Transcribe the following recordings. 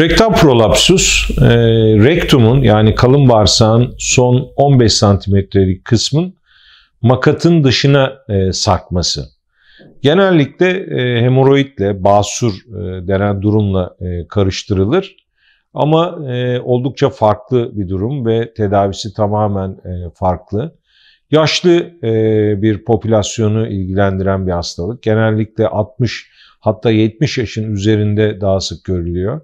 Rektal prolapsus, e, rektumun yani kalın bağırsağın son 15 santimetrelik kısmın makatın dışına e, sarkması. Genellikle e, hemoroidle, basur e, denen durumla e, karıştırılır. Ama e, oldukça farklı bir durum ve tedavisi tamamen e, farklı. Yaşlı e, bir popülasyonu ilgilendiren bir hastalık. Genellikle 60 hatta 70 yaşın üzerinde daha sık görülüyor.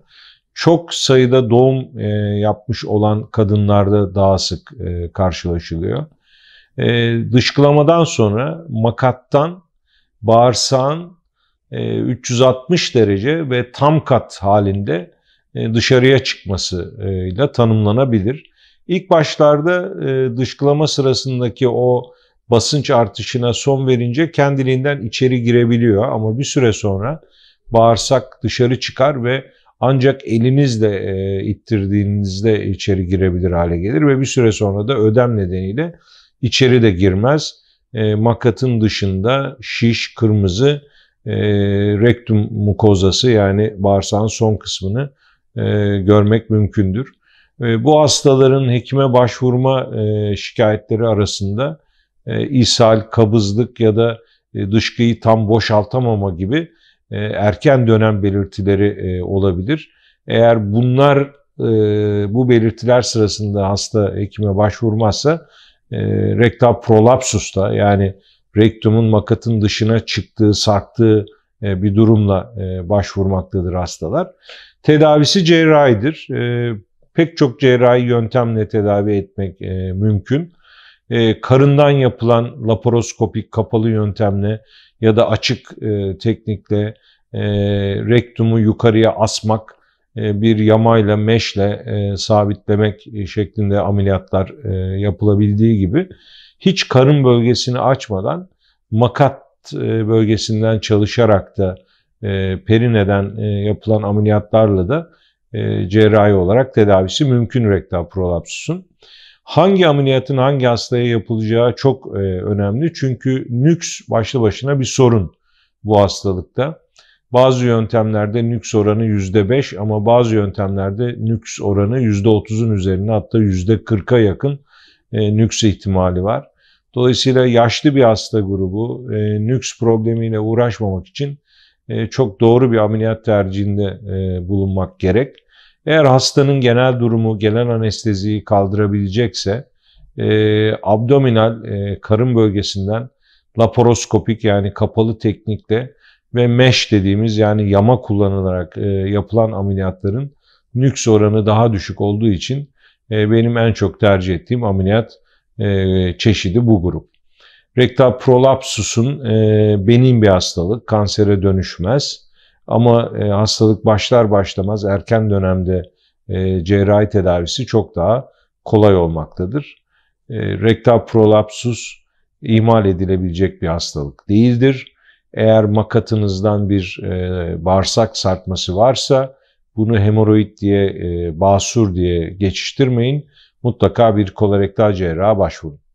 Çok sayıda doğum e, yapmış olan kadınlarda daha sık e, karşılaşılıyor. E, dışkılamadan sonra makattan bağırsağın e, 360 derece ve tam kat halinde e, dışarıya çıkmasıyla tanımlanabilir. İlk başlarda e, dışkılama sırasındaki o basınç artışına son verince kendiliğinden içeri girebiliyor ama bir süre sonra bağırsak dışarı çıkar ve ancak elinizle e, ittirdiğinizde içeri girebilir hale gelir ve bir süre sonra da ödem nedeniyle içeri de girmez. E, makatın dışında şiş, kırmızı, e, rektum mukozası yani bağırsağın son kısmını e, görmek mümkündür. E, bu hastaların hekime başvurma e, şikayetleri arasında e, ishal, kabızlık ya da e, dışkıyı tam boşaltamama gibi e, erken dönem belirtileri e, olabilir. Eğer bunlar e, bu belirtiler sırasında hasta hekime başvurmazsa rektal prolapsusta yani rektumun makatın dışına çıktığı, sarktığı bir durumla başvurmaktadır hastalar. Tedavisi cerrahidir. Pek çok cerrahi yöntemle tedavi etmek mümkün. Karından yapılan laparoskopik kapalı yöntemle ya da açık e, teknikle e, rektumu yukarıya asmak, e, bir yamayla, meşle e, sabitlemek e, şeklinde ameliyatlar e, yapılabildiği gibi hiç karın bölgesini açmadan makat e, bölgesinden çalışarak da e, perineden e, yapılan ameliyatlarla da e, cerrahi olarak tedavisi mümkün rektal prolapsusun. Hangi ameliyatın hangi hastaya yapılacağı çok e, önemli. Çünkü nüks başlı başına bir sorun bu hastalıkta. Bazı yöntemlerde nüks oranı %5 ama bazı yöntemlerde nüks oranı %30'un üzerine hatta %40'a yakın e, nüks ihtimali var. Dolayısıyla yaşlı bir hasta grubu e, nüks problemiyle uğraşmamak için e, çok doğru bir ameliyat tercihinde e, bulunmak gerek. Eğer hastanın genel durumu, gelen anesteziyi kaldırabilecekse e, abdominal e, karın bölgesinden laparoskopik yani kapalı teknikte ve mesh dediğimiz yani yama kullanılarak e, yapılan ameliyatların nüks oranı daha düşük olduğu için e, benim en çok tercih ettiğim ameliyat e, çeşidi bu grup. Rektal prolapsusun e, benim bir hastalık, kansere dönüşmez. Ama e, hastalık başlar başlamaz erken dönemde e, cerrahi tedavisi çok daha kolay olmaktadır. E, rektal prolapsus ihmal edilebilecek bir hastalık değildir. Eğer makatınızdan bir bağırsak sarkması varsa bunu hemoroid diye, e, basur diye geçiştirmeyin. Mutlaka bir kolorektal cerraha başvurun.